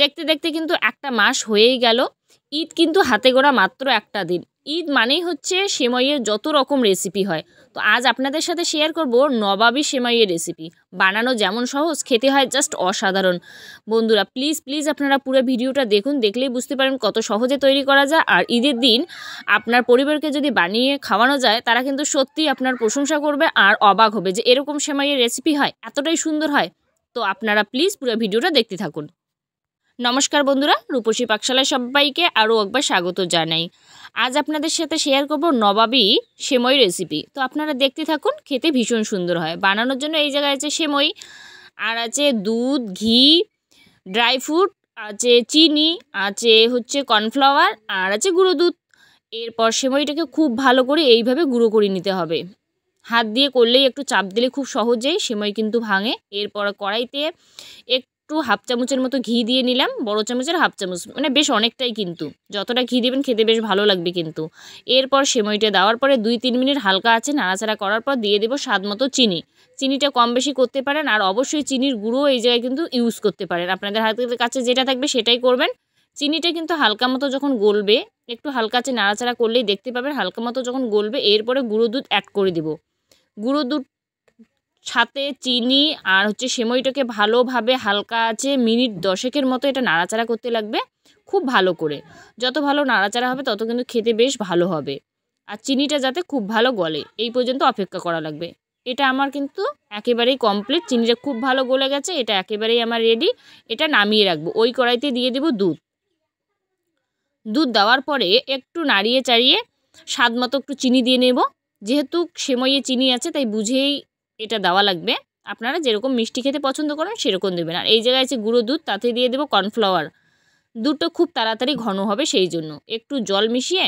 দেখতে দেখতে কিন্তু একটা মাস হয়েই গেল ঈদ কিন্তু হাতে গোড়া মাত্র একটা দিন ঈদ মানেই হচ্ছে সেমাইয়ের যত রকম রেসিপি হয় তো আজ আপনাদের সাথে শেয়ার করব নবাবি সেমাইয়ের রেসিপি বানানো যেমন সহজ খেতে হয় জাস্ট অসাধারণ বন্ধুরা প্লিজ প্লিজ আপনারা পুরো ভিডিওটা দেখুন দেখলেই বুঝতে পারেন কত সহজে তৈরি করা যায় আর ঈদের দিন আপনার পরিবারকে যদি বানিয়ে খাওয়ানো যায় তারা কিন্তু সত্যি আপনার প্রশংসা করবে আর অবাক হবে যে এরকম সেমাইয়ের রেসিপি হয় এতটাই সুন্দর হয় তো আপনারা প্লিজ পুরো ভিডিওটা দেখতে থাকুন নমস্কার বন্ধুরা রূপসী পাকশালায় সবাইকে আরও একবার স্বাগত জানাই আজ আপনাদের সাথে শেয়ার করব নবাবি সেময় রেসিপি তো আপনারা দেখতে থাকুন খেতে ভীষণ সুন্দর হয় বানানোর জন্য এই জায়গায় আছে সেমই আর আছে দুধ ঘি ড্রাই ফ্রুট আছে চিনি আছে হচ্ছে কর্নফ্লাওয়ার আর আছে গুঁড়ো দুধ এরপর সেমইটাকে খুব ভালো করে এইভাবে গুঁড়ো করে নিতে হবে হাত দিয়ে করলেই একটু চাপ দিলে খুব সহজেই সেময় কিন্তু ভাঙে এরপর কড়াইতে এক একটু হাফ চামচের মতো ঘি দিয়ে নিলাম বড় চামচের হাফ চামচ মানে বেশ অনেকটাই কিন্তু যতটা ঘি দেবেন খেতে বেশ ভালো লাগবে কিন্তু এরপর সেমইটা দেওয়ার পরে দুই তিন মিনিট হালকা আছে নাড়াচাড়া করার পর দিয়ে দেবো স্বাদ মতো চিনি চিনিটা কম বেশি করতে পারেন আর অবশ্যই চিনির গুঁড়ো এই জায়গায় কিন্তু ইউজ করতে পারেন আপনাদের হাতের কাছে যেটা থাকবে সেটাই করবেন চিনিটা কিন্তু হালকা মতো যখন গলবে একটু হালকা আছে নাড়াচাড়া করলেই দেখতে পাবেন হালকা মতো যখন গলবে এরপরে গুঁড়ো দুধ অ্যাড করে দেবো গুঁড়ো দুধ সাথে চিনি আর হচ্ছে সেমইটাকে ভালোভাবে হালকা আছে মিনিট দশেকের মতো এটা নাড়াচাড়া করতে লাগবে খুব ভালো করে যত ভালো নাড়াচাড়া হবে তত কিন্তু খেতে বেশ ভালো হবে আর চিনিটা যাতে খুব ভালো গলে এই পর্যন্ত অপেক্ষা করা লাগবে এটা আমার কিন্তু একেবারেই কমপ্লিট চিনিটা খুব ভালো গলে গেছে এটা একেবারেই আমার রেডি এটা নামিয়ে রাখবো ওই কড়াইতে দিয়ে দেব দুধ দুধ দেওয়ার পরে একটু নাড়িয়ে চাড়িয়ে স্বাদ মতো একটু চিনি দিয়ে নেব যেহেতু সেময়ে চিনি আছে তাই বুঝেই এটা দেওয়া লাগবে আপনারা যেরকম মিষ্টি খেতে পছন্দ করেন সেরকম দেবেন আর এই জায়গায় আছে গুঁড়ো দুধ তাতে দিয়ে দেবো কর্নফ্লাওয়ার দুধটা খুব তাড়াতাড়ি ঘন হবে সেই জন্য একটু জল মিশিয়ে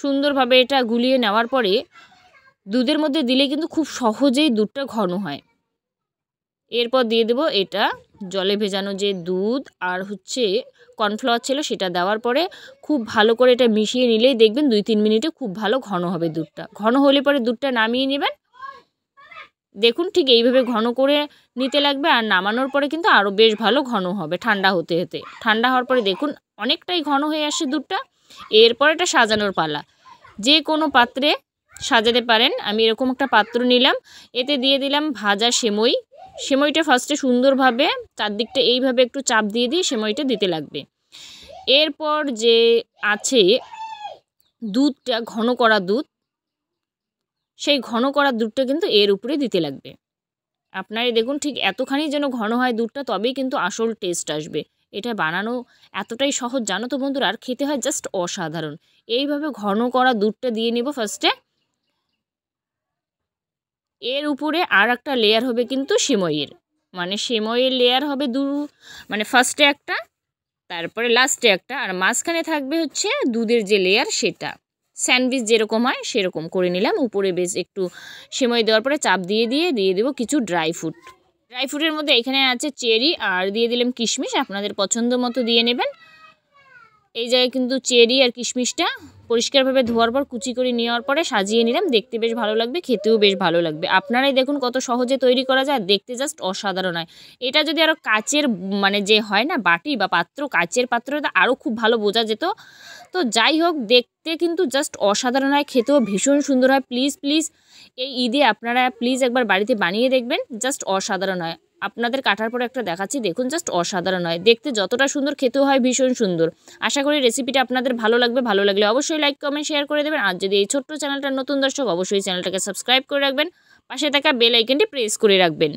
সুন্দরভাবে এটা গুলিয়ে নেওয়ার পরে দুধের মধ্যে দিলে কিন্তু খুব সহজেই দুধটা ঘন হয় এরপর দিয়ে দেব এটা জলে ভেজানো যে দুধ আর হচ্ছে কর্নফ্লাওয়ার ছিল সেটা দেওয়ার পরে খুব ভালো করে এটা মিশিয়ে নিলেই দেখবেন দুই তিন মিনিটে খুব ভালো ঘন হবে দুধটা ঘন হলে পরে দুধটা নামিয়ে নেবেন দেখুন ঠিক এইভাবে ঘন করে নিতে লাগবে আর নামানোর পরে কিন্তু আরও বেশ ভালো ঘন হবে ঠান্ডা হতে হতে ঠান্ডা হওয়ার পরে দেখুন অনেকটাই ঘন হয়ে আসে দুধটা এরপর এটা সাজানোর পালা যে কোনো পাত্রে সাজাতে পারেন আমি এরকম একটা পাত্র নিলাম এতে দিয়ে দিলাম ভাজা সেমই সেময়টা ফার্স্টে সুন্দরভাবে চারদিকটা এইভাবে একটু চাপ দিয়ে দিয়ে সেময়টা দিতে লাগবে এরপর যে আছে দুধটা ঘন করা দুধ সেই ঘন করা দুধটা কিন্তু এর উপরে দিতে লাগবে আপনার দেখুন ঠিক এতখানি যেন ঘন হয় দুধটা তবেই কিন্তু আসল টেস্ট আসবে এটা বানানো এতটাই সহজ জানো তো বন্ধুরা আর খেতে হয় জাস্ট অসাধারণ এইভাবে ঘন করা দুধটা দিয়ে নেব ফার্স্টে এর উপরে আর একটা লেয়ার হবে কিন্তু সিমইয়ের মানে সিমইয়ের লেয়ার হবে দু মানে ফার্স্টে একটা তারপরে লাস্টে একটা আর মাঝখানে থাকবে হচ্ছে দুধের যে লেয়ার সেটা স্যান্ডউইচ যেরকম হয় সেরকম করে নিলাম উপরে বেশ একটু সেময় দেওয়ার পরে চাপ দিয়ে দিয়ে দিয়ে দেবো কিছু ড্রাই ফ্রুট ড্রাই ফ্রুটের মধ্যে এখানে আছে চেরি আর দিয়ে দিলাম কিশমিশ আপনাদের পছন্দ মতো দিয়ে নেবেন এই জায়গায় কিন্তু চেরি আর কিশমিশটা পরিষ্কারভাবে ধোয়ার পর কুচি করে নেওয়ার পরে সাজিয়ে নিলাম দেখতে বেশ ভালো লাগবে খেতেও বেশ ভালো লাগবে আপনারাই দেখুন কত সহজে তৈরি করা যায় দেখতে জাস্ট অসাধারণ হয় এটা যদি আরও কাচের মানে যে হয় না বাটি বা পাত্র কাচের পাত্র আরও খুব ভালো বোঝা যেত তো যাই হোক দেখতে কিন্তু জাস্ট অসাধারণ হয় খেতেও ভীষণ সুন্দর হয় প্লিজ প্লিজ এই ঈদে আপনারা প্লিজ একবার বাড়িতে বানিয়ে দেখবেন জাস্ট অসাধারণ হয় আপনাদের কাটার পরে একটা দেখাচ্ছি দেখুন জাস্ট অসাধারণ হয় দেখতে যতটা সুন্দর খেতে হয় ভীষণ সুন্দর আশা করি রেসিপিটা আপনাদের ভালো লাগবে ভালো লাগলে অবশ্যই লাইক কমেন্ট শেয়ার করে দেবেন আর যদি এই ছোট্ট চ্যানেলটা নতুন দর্শক অবশ্যই চ্যানেলটাকে সাবস্ক্রাইব করে রাখবেন পাশে থাকা বেল আইকনটি প্রেস করে রাখবেন